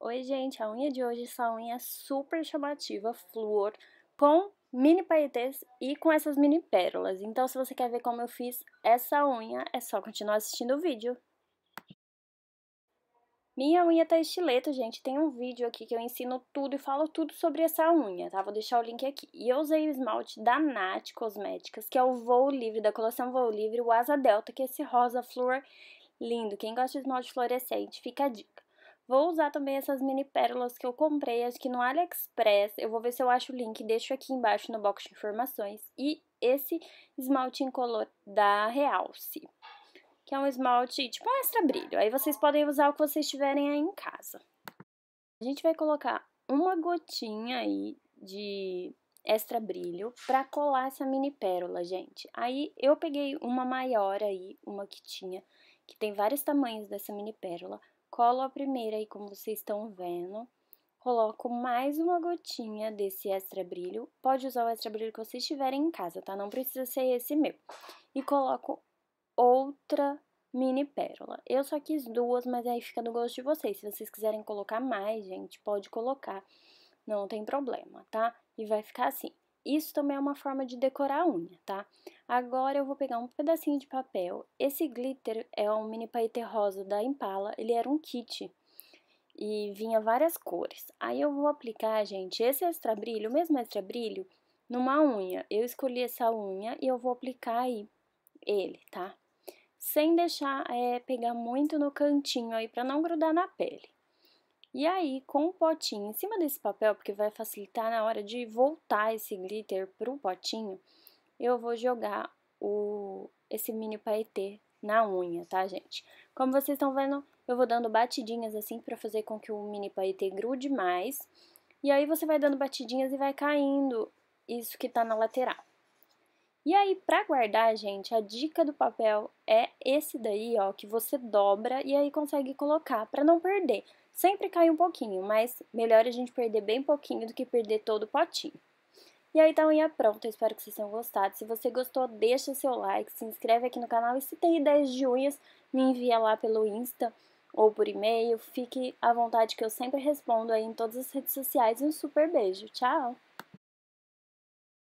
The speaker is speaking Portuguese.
Oi, gente, a unha de hoje é essa unha é super chamativa, flor com mini paetês e com essas mini pérolas. Então, se você quer ver como eu fiz essa unha, é só continuar assistindo o vídeo. Minha unha tá estileta, gente. Tem um vídeo aqui que eu ensino tudo e falo tudo sobre essa unha, tá? Vou deixar o link aqui. E eu usei o esmalte da Nat Cosméticas, que é o Voo Livre, da coleção Voo Livre, o Asa Delta, que é esse rosa flor lindo. Quem gosta de esmalte fluorescente, fica a dica. Vou usar também essas mini pérolas que eu comprei, acho que no AliExpress. Eu vou ver se eu acho o link, deixo aqui embaixo no box de informações. E esse esmalte incolor da Realce, que é um esmalte tipo um extra brilho. Aí vocês podem usar o que vocês tiverem aí em casa. A gente vai colocar uma gotinha aí de extra brilho pra colar essa mini pérola, gente. Aí eu peguei uma maior aí, uma que tinha que tem vários tamanhos dessa mini pérola, colo a primeira aí como vocês estão vendo, coloco mais uma gotinha desse extra brilho, pode usar o extra brilho que vocês tiverem em casa, tá? Não precisa ser esse meu. E coloco outra mini pérola. Eu só quis duas, mas aí fica no gosto de vocês. Se vocês quiserem colocar mais, gente, pode colocar, não tem problema, tá? E vai ficar assim. Isso também é uma forma de decorar a unha, tá? Agora eu vou pegar um pedacinho de papel. Esse glitter é um mini paetê rosa da Impala, ele era um kit e vinha várias cores. Aí eu vou aplicar, gente, esse extra brilho, o mesmo extra brilho, numa unha. Eu escolhi essa unha e eu vou aplicar aí ele, tá? Sem deixar é, pegar muito no cantinho aí pra não grudar na pele. E aí, com o potinho em cima desse papel, porque vai facilitar na hora de voltar esse glitter para o potinho, eu vou jogar o, esse mini paetê na unha, tá, gente? Como vocês estão vendo, eu vou dando batidinhas assim para fazer com que o mini paetê grude mais. E aí você vai dando batidinhas e vai caindo isso que tá na lateral. E aí, para guardar, gente, a dica do papel é esse daí, ó, que você dobra e aí consegue colocar para não perder. Sempre cai um pouquinho, mas melhor a gente perder bem pouquinho do que perder todo o potinho. E aí então, unha pronta, eu espero que vocês tenham gostado. Se você gostou, deixa seu like, se inscreve aqui no canal e se tem ideias de unhas, me envia lá pelo Insta ou por e-mail. Fique à vontade que eu sempre respondo aí em todas as redes sociais. Um super beijo, tchau!